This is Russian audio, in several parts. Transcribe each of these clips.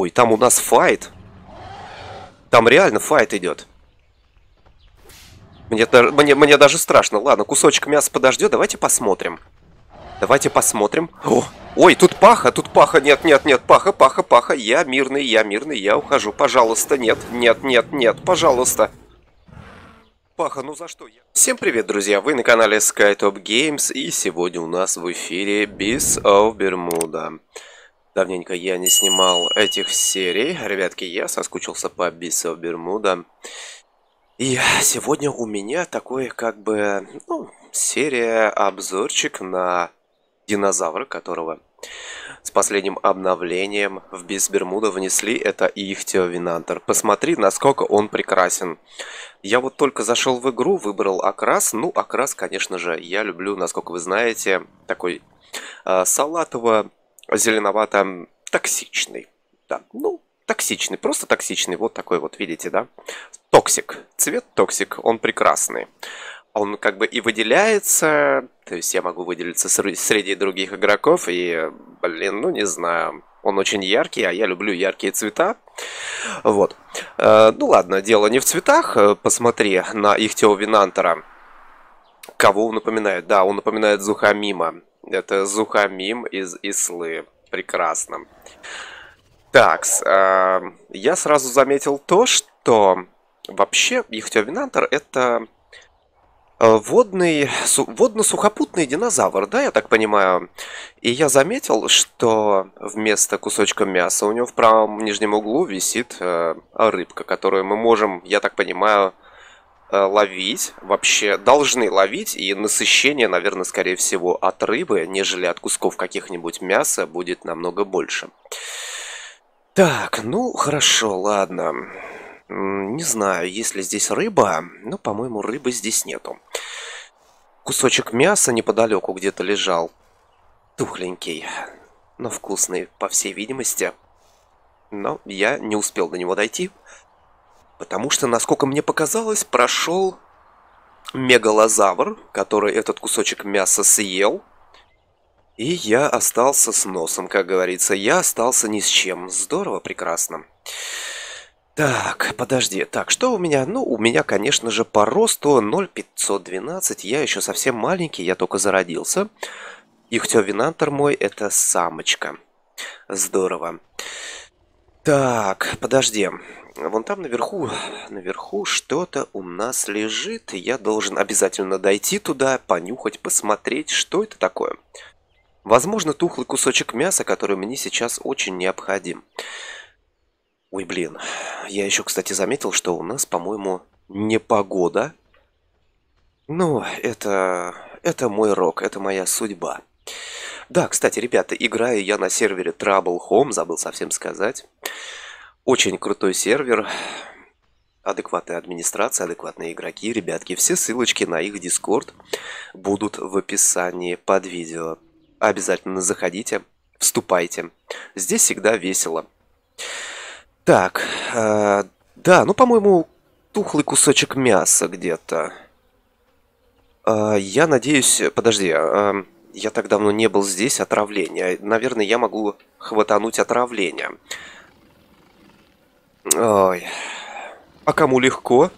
Ой, там у нас файт. Там реально файт идет. Мне, мне, мне даже страшно. Ладно, кусочек мяса подождет. Давайте посмотрим. Давайте посмотрим. О, ой, тут паха, тут паха. Нет, нет, нет, паха, паха, паха. Я мирный, я мирный, я ухожу. Пожалуйста, нет, нет, нет, нет, пожалуйста. Паха, ну за что я... Всем привет, друзья. Вы на канале SkyTop Games. И сегодня у нас в эфире Beast of Bermuda. Давненько я не снимал этих серий. Ребятки, я соскучился по Бисо Бермуда. И сегодня у меня такой, как бы, ну, серия обзорчик на динозавра, которого с последним обновлением в Бис Бермуда внесли. Это Ихтио Посмотри, насколько он прекрасен. Я вот только зашел в игру, выбрал окрас. Ну, окрас, конечно же, я люблю, насколько вы знаете, такой э, салатово зеленовато токсичный. Да, ну, токсичный, просто токсичный, вот такой вот, видите, да? Токсик, цвет токсик, он прекрасный. Он как бы и выделяется, то есть я могу выделиться среди других игроков, и, блин, ну не знаю, он очень яркий, а я люблю яркие цвета. Вот. Э, ну ладно, дело не в цветах. Э, посмотри на их Тео Винантера. Кого он напоминает? Да, он напоминает Зухамима. Это Зухамим из Ислы. Прекрасно. Так, э, я сразу заметил то, что вообще Ихтиовинантор это э, водный, су, водно-сухопутный динозавр, да, я так понимаю? И я заметил, что вместо кусочка мяса у него в правом нижнем углу висит э, рыбка, которую мы можем, я так понимаю, Э, ловить, вообще должны ловить, и насыщение, наверное, скорее всего, от рыбы, нежели от кусков каких-нибудь мяса, будет намного больше. Так, ну хорошо, ладно. Не знаю, есть ли здесь рыба, но, по-моему, рыбы здесь нету. Кусочек мяса неподалеку где-то лежал. Тухленький, но вкусный, по всей видимости. Но я не успел до него дойти, Потому что, насколько мне показалось, прошел мегалозавр, который этот кусочек мяса съел. И я остался с носом, как говорится. Я остался ни с чем. Здорово, прекрасно. Так, подожди. Так, что у меня? Ну, у меня, конечно же, по росту 0,512. Я еще совсем маленький, я только зародился. Ихтиовинантор мой – это самочка. Здорово. Так, подожди. Вон там наверху, наверху что-то у нас лежит. Я должен обязательно дойти туда, понюхать, посмотреть, что это такое. Возможно, тухлый кусочек мяса, который мне сейчас очень необходим. Ой, блин. Я еще, кстати, заметил, что у нас, по-моему, не погода. Ну, это... Это мой рок, это моя судьба. Да, кстати, ребята, играю я на сервере Trouble Home, забыл совсем сказать. Очень крутой сервер. Адекватная администрация, адекватные игроки, ребятки. Все ссылочки на их Discord будут в описании под видео. Обязательно заходите, вступайте. Здесь всегда весело. Так, э, да, ну, по-моему, тухлый кусочек мяса где-то. Э, я надеюсь... Подожди, э, я так давно не был здесь, отравление. Наверное, я могу хватануть отравление. Ой. А кому легко?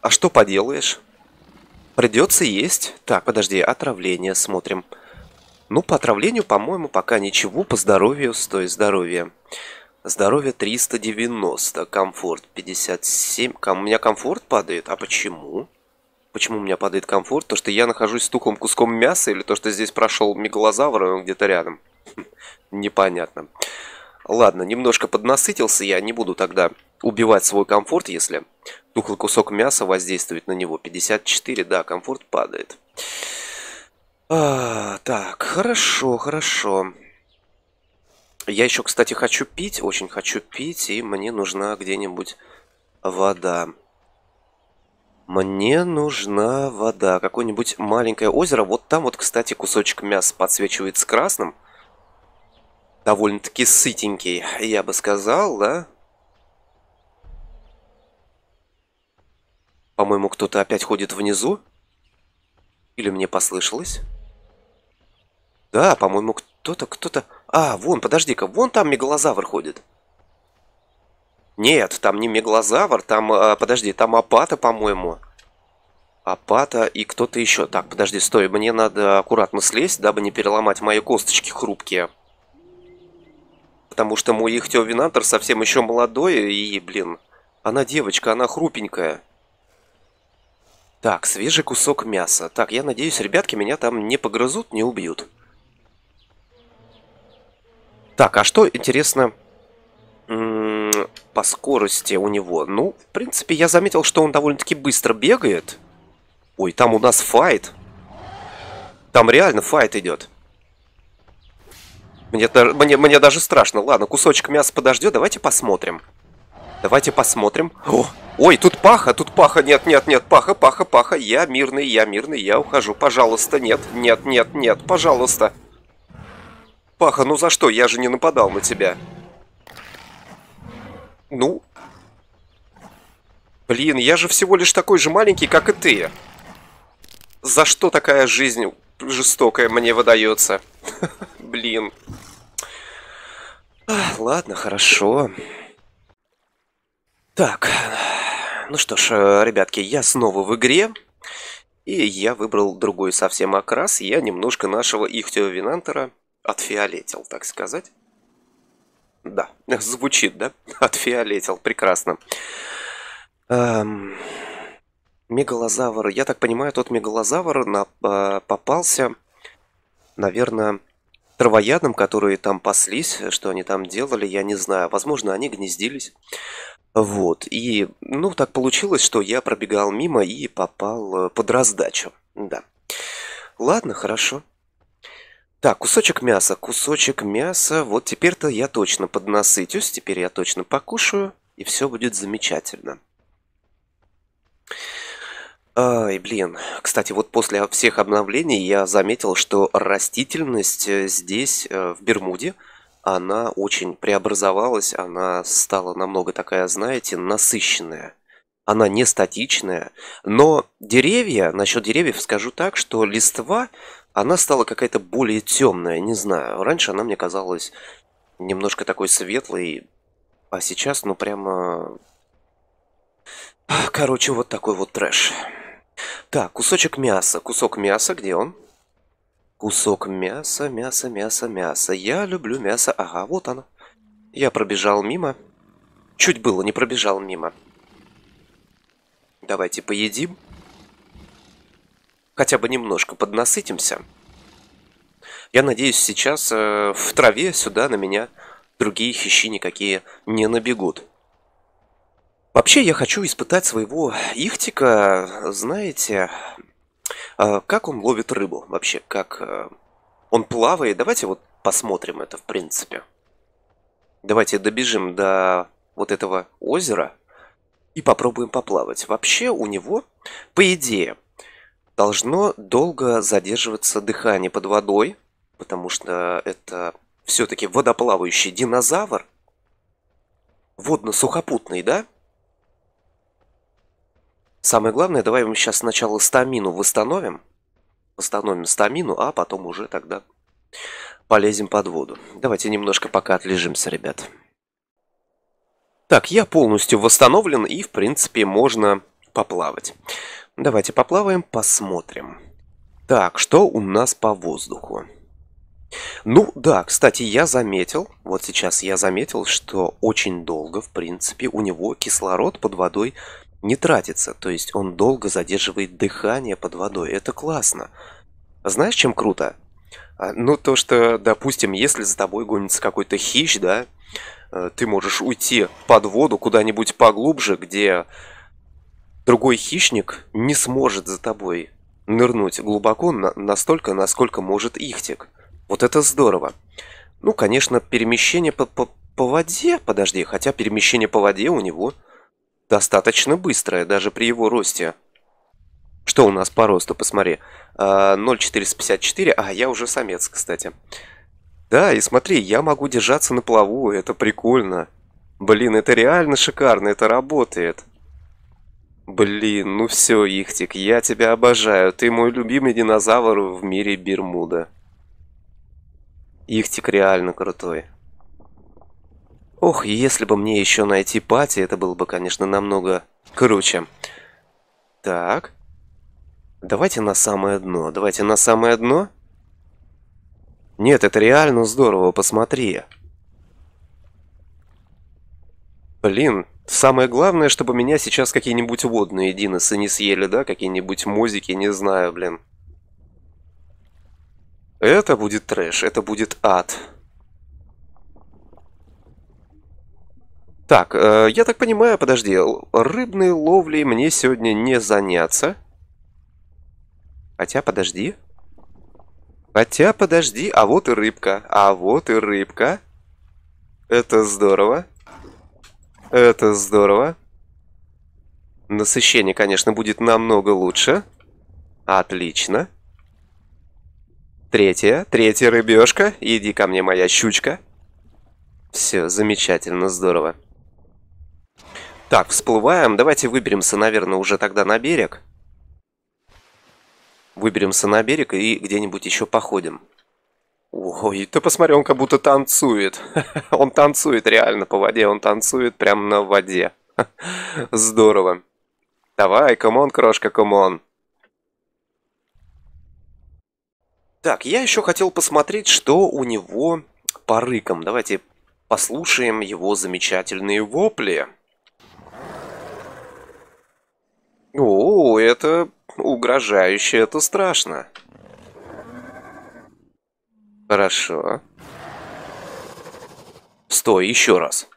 А что поделаешь? Придется есть. Так, подожди, отравление смотрим. Ну, по отравлению, по-моему, пока ничего. По здоровью, стой, здоровье. Здоровье 390, комфорт 57. У меня комфорт падает, а почему? Почему? Почему у меня падает комфорт? То, что я нахожусь с тухлым куском мяса, или то, что здесь прошел мегалозавр, и он где-то рядом? Хм, непонятно. Ладно, немножко поднасытился я, не буду тогда убивать свой комфорт, если тухлый кусок мяса воздействует на него. 54, да, комфорт падает. А, так, хорошо, хорошо. Я еще, кстати, хочу пить, очень хочу пить, и мне нужна где-нибудь вода. Мне нужна вода. Какое-нибудь маленькое озеро. Вот там вот, кстати, кусочек мяса подсвечивается красным. Довольно-таки сытенький, я бы сказал, да? По-моему, кто-то опять ходит внизу. Или мне послышалось? Да, по-моему, кто-то, кто-то... А, вон, подожди-ка, вон там мегалозавр ходит. Нет, там не меглозавр, там, а, подожди, там апата, по-моему. Апата и кто-то еще. Так, подожди, стой, мне надо аккуратно слезть, дабы не переломать мои косточки хрупкие. Потому что мой ихтиовинантор совсем еще молодой, и, блин, она девочка, она хрупенькая. Так, свежий кусок мяса. Так, я надеюсь, ребятки меня там не погрызут, не убьют. Так, а что, интересно, по скорости у него? Ну, в принципе, я заметил, что он довольно-таки быстро бегает. Ой, там у нас файт. Там реально файт идет. Мне, мне, мне даже страшно. Ладно, кусочек мяса подождет, давайте посмотрим. Давайте посмотрим. О, ой, тут паха, тут паха, нет, нет, нет, паха, паха, паха. Я мирный, я мирный, я ухожу, пожалуйста, нет, нет, нет, нет, пожалуйста. Паха, ну за что, я же не нападал на тебя. Ну. Блин, я же всего лишь такой же маленький, как и ты. За что такая жизнь жестокая мне выдается? Блин. Ладно, хорошо. Так. Ну что ж, ребятки, я снова в игре. И я выбрал другой совсем окрас. Я немножко нашего Ихтио Винантера отфиолетил, так сказать. Да, звучит, да? Отфиолетил, прекрасно. Эм... Мегалозавр. Я так понимаю, тот мегалозавр на... Э, попался, наверное, травоядным, которые там паслись, что они там делали, я не знаю. Возможно, они гнездились. Вот. И, ну, так получилось, что я пробегал мимо и попал э, под раздачу. Да. Ладно, хорошо. Так, кусочек мяса, кусочек мяса. Вот теперь-то я точно поднасытюсь, теперь я точно покушаю, и все будет замечательно. Ай, блин. Кстати, вот после всех обновлений я заметил, что растительность э, здесь, э, в Бермуде, она очень преобразовалась, она стала намного такая, знаете, насыщенная. Она не статичная, но деревья, насчет деревьев скажу так, что листва она стала какая-то более темная, не знаю. Раньше она мне казалась немножко такой светлой, а сейчас, ну прямо... Короче, вот такой вот трэш. Так, кусочек мяса. Кусок мяса, где он? Кусок мяса, мясо, мясо, мясо. Я люблю мясо. Ага, вот оно. Я пробежал мимо. Чуть было не пробежал мимо. Давайте поедим хотя бы немножко поднасытимся. Я надеюсь, сейчас э, в траве сюда на меня другие хищи никакие не набегут. Вообще, я хочу испытать своего ихтика, знаете, э, как он ловит рыбу вообще, как э, он плавает. Давайте вот посмотрим это, в принципе. Давайте добежим до вот этого озера и попробуем поплавать. Вообще, у него, по идее, должно долго задерживаться дыхание под водой, потому что это все-таки водоплавающий динозавр, водно-сухопутный, да? Самое главное, давай мы сейчас сначала стамину восстановим. Восстановим стамину, а потом уже тогда полезем под воду. Давайте немножко пока отлежимся, ребят. Так, я полностью восстановлен и, в принципе, можно поплавать. Давайте поплаваем, посмотрим. Так, что у нас по воздуху? Ну да, кстати, я заметил, вот сейчас я заметил, что очень долго, в принципе, у него кислород под водой не тратится. То есть он долго задерживает дыхание под водой. Это классно. Знаешь, чем круто? А, ну, то, что, допустим, если за тобой гонится какой-то хищ, да, э, ты можешь уйти под воду куда-нибудь поглубже, где Другой хищник не сможет за тобой нырнуть глубоко на настолько, насколько может ихтик. Вот это здорово. Ну, конечно, перемещение по, по, по воде, подожди, хотя перемещение по воде у него достаточно быстрое, даже при его росте. Что у нас по росту, посмотри. 0,454, а, а я уже самец, кстати. Да, и смотри, я могу держаться на плаву, это прикольно. Блин, это реально шикарно, это работает. Блин, ну все, Ихтик, я тебя обожаю. Ты мой любимый динозавр в мире Бермуда. Ихтик реально крутой. Ох, если бы мне еще найти пати, это было бы, конечно, намного круче. Так. Давайте на самое дно. Давайте на самое дно. Нет, это реально здорово, посмотри. Блин, Самое главное, чтобы меня сейчас какие-нибудь водные диносы не съели, да? Какие-нибудь мозики, не знаю, блин. Это будет трэш, это будет ад. Так, э, я так понимаю, подожди, рыбной ловлей мне сегодня не заняться. Хотя, подожди. Хотя, подожди, а вот и рыбка, а вот и рыбка. Это здорово. Это здорово. Насыщение, конечно, будет намного лучше. Отлично. Третья, третья рыбешка. Иди ко мне, моя щучка. Все, замечательно, здорово. Так, всплываем. Давайте выберемся, наверное, уже тогда на берег. Выберемся на берег и где-нибудь еще походим. Ой, ты посмотри, он как будто танцует. он танцует реально по воде, он танцует прямо на воде. Здорово. Давай, камон, крошка, камон. Так, я еще хотел посмотреть, что у него по рыкам. Давайте послушаем его замечательные вопли. О, это угрожающе, это страшно. Хорошо. Стой, еще раз.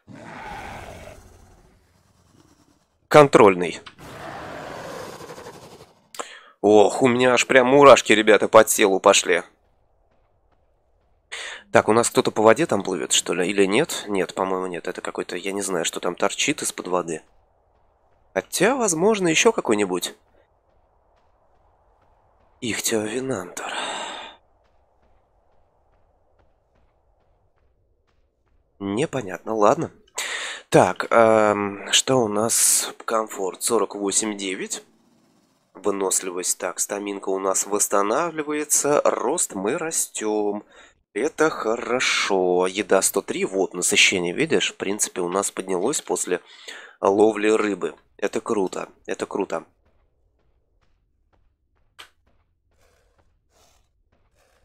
Контрольный. Ох, у меня аж прям мурашки, ребята, по телу пошли. Так, у нас кто-то по воде там плывет, что ли, или нет? Нет, по-моему, нет. Это какой-то, я не знаю, что там торчит из-под воды. Хотя, возможно, еще какой-нибудь. Ихтиовинантор. Непонятно, ладно. Так, эм, что у нас? Комфорт 48,9. Выносливость. Так, стаминка у нас восстанавливается. Рост мы растем. Это хорошо. Еда 103. Вот, насыщение, видишь? В принципе, у нас поднялось после ловли рыбы. Это круто. Это круто.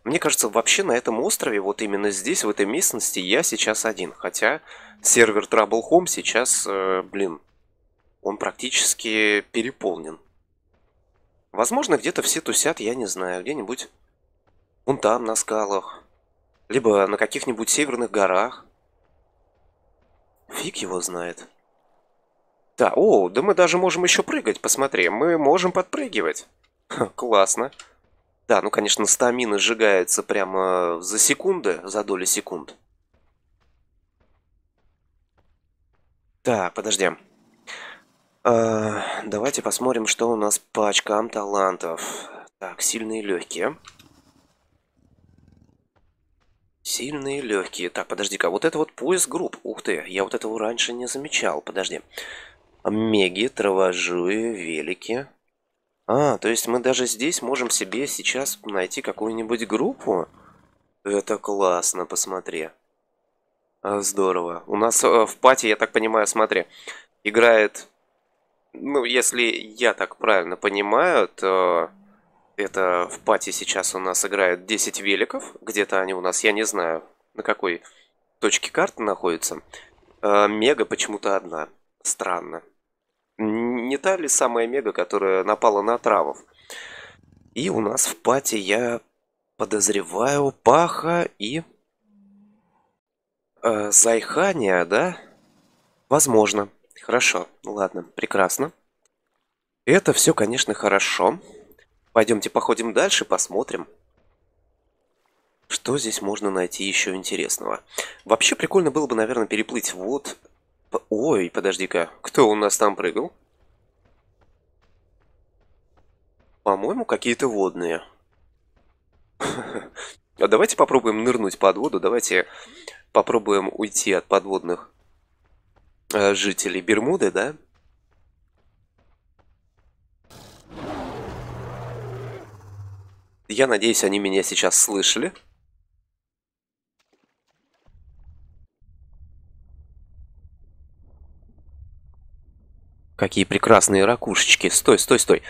Мне кажется, вообще на этом острове, вот именно здесь, в этой местности, я сейчас один. Хотя сервер Trouble Home сейчас, э, блин, он практически переполнен. Возможно, где-то все тусят, я не знаю, где-нибудь вон там, на скалах. Либо на каких-нибудь северных горах. Фиг его знает. Да, о, да мы даже можем еще прыгать, посмотри, мы можем подпрыгивать. Ха, классно. Классно. Да, ну, конечно, стамина сжигается прямо за секунды, за доли секунд. Так, подожди. А, давайте посмотрим, что у нас по очкам талантов. Так, сильные легкие. Сильные легкие. Так, подожди-ка, вот это вот поиск групп. Ух ты, я вот этого раньше не замечал. Подожди. Меги, травожуи, велики. А, то есть мы даже здесь можем себе сейчас найти какую-нибудь группу? Это классно, посмотри. А, здорово. У нас э, в пати, я так понимаю, смотри, играет... Ну, если я так правильно понимаю, то это в пати сейчас у нас играет 10 великов. Где-то они у нас, я не знаю, на какой точке карты находятся. А, мега почему-то одна. Странно не та ли самая мега, которая напала на травов. И у нас в пати, я подозреваю, Паха и... Э, Зайхания, да? Возможно. Хорошо, ну ладно, прекрасно. Это все, конечно, хорошо. Пойдемте походим дальше, посмотрим. Что здесь можно найти еще интересного? Вообще прикольно было бы, наверное, переплыть вот... Ой, подожди-ка, кто у нас там прыгал? По-моему, какие-то водные. А давайте попробуем нырнуть под воду. Давайте попробуем уйти от подводных э, жителей Бермуды, да? Я надеюсь, они меня сейчас слышали. Какие прекрасные ракушечки. Стой, стой, стой.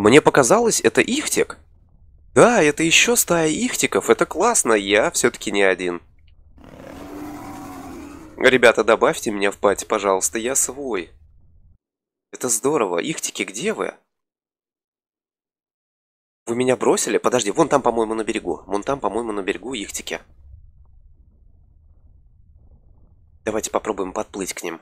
Мне показалось, это Ихтик. Да, это еще стая Ихтиков, это классно, я все-таки не один. Ребята, добавьте меня в пати, пожалуйста, я свой. Это здорово. Ихтики, где вы? Вы меня бросили? Подожди, вон там, по-моему, на берегу. Вон там, по-моему, на берегу Ихтики. Давайте попробуем подплыть к ним.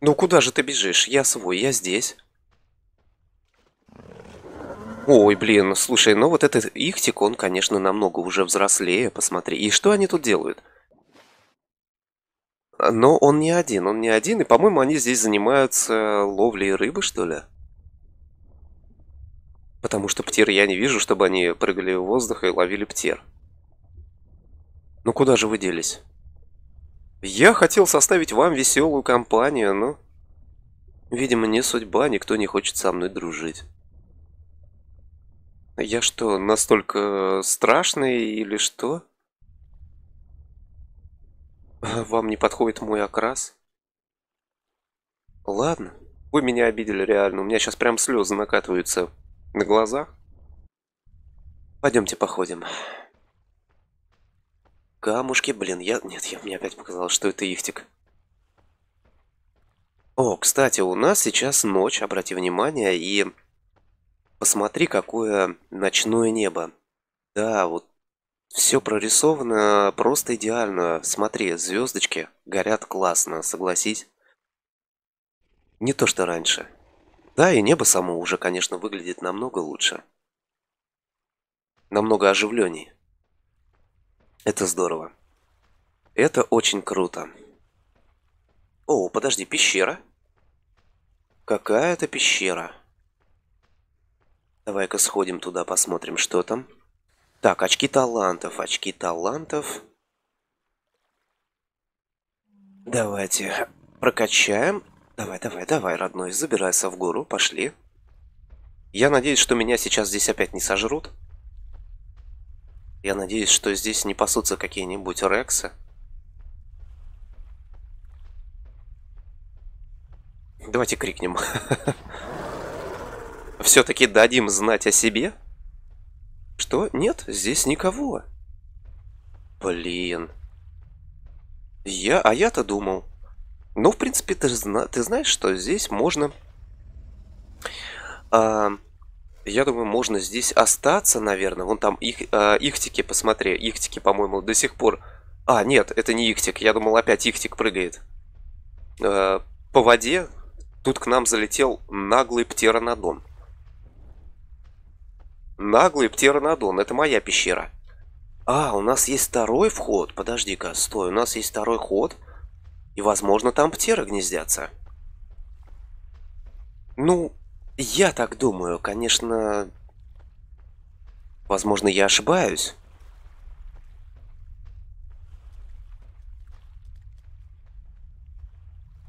Ну куда же ты бежишь? Я свой, я здесь. Ой, блин, слушай, ну вот этот Ихтик, он, конечно, намного уже взрослее, посмотри. И что они тут делают? А, но он не один, он не один, и, по-моему, они здесь занимаются ловлей рыбы, что ли? Потому что птер я не вижу, чтобы они прыгали в воздух и ловили птер. Ну куда же вы делись? Я хотел составить вам веселую компанию, но... Видимо, не судьба, никто не хочет со мной дружить. Я что, настолько страшный или что? Вам не подходит мой окрас? Ладно. Вы меня обидели реально. У меня сейчас прям слезы накатываются на глазах. Пойдемте походим. Камушки, блин, я... Нет, я мне опять показалось, что это ихтик. О, кстати, у нас сейчас ночь, обрати внимание, и... Посмотри, какое ночное небо. Да, вот все прорисовано просто идеально. Смотри, звездочки горят классно, согласись. Не то, что раньше. Да, и небо само уже, конечно, выглядит намного лучше. Намного оживленнее. Это здорово. Это очень круто. О, подожди, пещера? Какая-то пещера. Давай-ка сходим туда, посмотрим, что там. Так, очки талантов, очки талантов. Давайте прокачаем. Давай, давай, давай, родной, забирайся в гору, пошли. Я надеюсь, что меня сейчас здесь опять не сожрут. Я надеюсь, что здесь не пасутся какие-нибудь рексы. Давайте крикнем. Все-таки дадим знать о себе? Что? Нет, здесь никого. Блин. Я, а я-то думал. Ну, в принципе, ты, зна ты знаешь, что здесь можно... А, я думаю, можно здесь остаться, наверное. Вон там их, э, ихтики, посмотри. Ихтики, по-моему, до сих пор... А, нет, это не ихтик. Я думал, опять ихтик прыгает. Э, по воде тут к нам залетел наглый птеранодон. Наглый птеранодон. Это моя пещера. А, у нас есть второй вход. Подожди-ка, стой. У нас есть второй ход. И, возможно, там птеры гнездятся. Ну, я так думаю, конечно... Возможно, я ошибаюсь.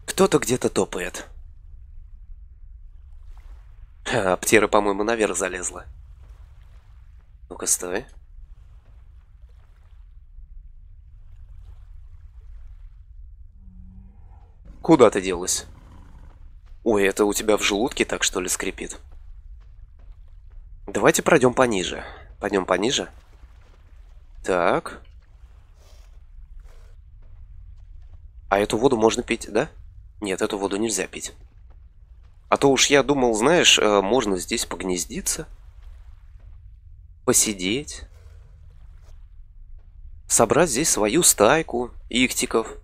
Кто-то где-то топает. А, птера, по-моему, наверх залезла. Ну-ка, стой. Куда ты делась? Ой, это у тебя в желудке так что ли скрипит? Давайте пройдем пониже. Пойдем пониже. Так. А эту воду можно пить, да? Нет, эту воду нельзя пить. А то уж я думал, знаешь, э, можно здесь погнездиться, посидеть, собрать здесь свою стайку иктиков.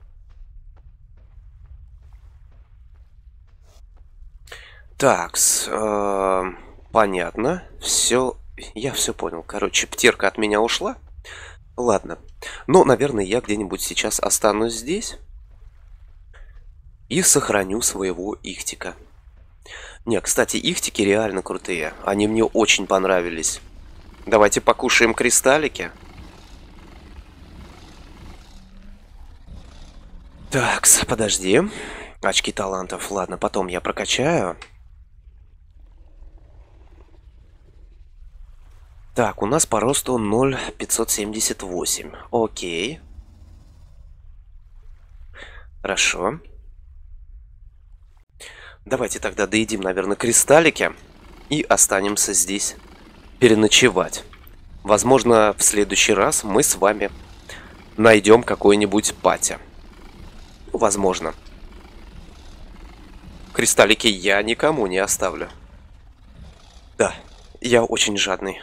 Так, э, понятно. Все, я все понял. Короче, птерка от меня ушла. Ладно. Но, ну, наверное, я где-нибудь сейчас останусь здесь. И сохраню своего ихтика. Не, кстати, ихтики реально крутые. Они мне очень понравились. Давайте покушаем кристаллики. Так, подожди. Очки талантов. Ладно, потом я прокачаю. Так, у нас по росту 0,578. Окей. Хорошо. Давайте тогда доедим, наверное, кристаллики и останемся здесь переночевать. Возможно, в следующий раз мы с вами найдем какой-нибудь патя. Ну, возможно. Кристаллики я никому не оставлю. Да, я очень жадный.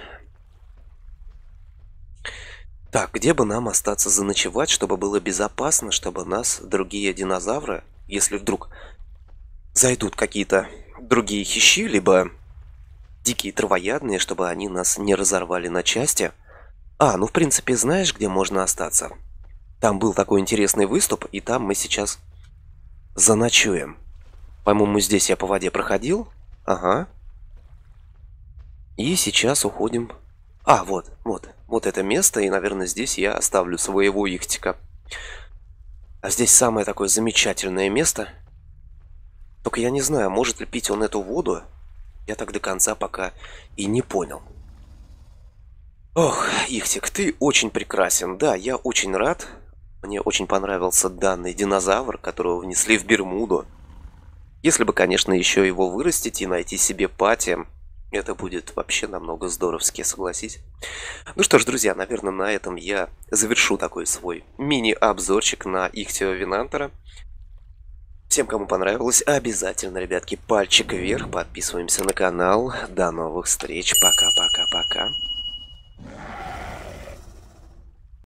Так, где бы нам остаться заночевать, чтобы было безопасно, чтобы нас другие динозавры, если вдруг зайдут какие-то другие хищи, либо дикие травоядные, чтобы они нас не разорвали на части. А, ну в принципе знаешь, где можно остаться? Там был такой интересный выступ, и там мы сейчас заночуем. По-моему, здесь я по воде проходил. Ага. И сейчас уходим. А, вот, вот вот это место, и, наверное, здесь я оставлю своего ихтика. А здесь самое такое замечательное место. Только я не знаю, может ли пить он эту воду. Я так до конца пока и не понял. Ох, Ихтик, ты очень прекрасен. Да, я очень рад. Мне очень понравился данный динозавр, которого внесли в Бермуду. Если бы, конечно, еще его вырастить и найти себе пати, это будет вообще намного здоровски, согласись. Ну что ж, друзья, наверное, на этом я завершу такой свой мини-обзорчик на Ихтио Винантера. Всем, кому понравилось, обязательно, ребятки, пальчик вверх, подписываемся на канал. До новых встреч, пока-пока-пока.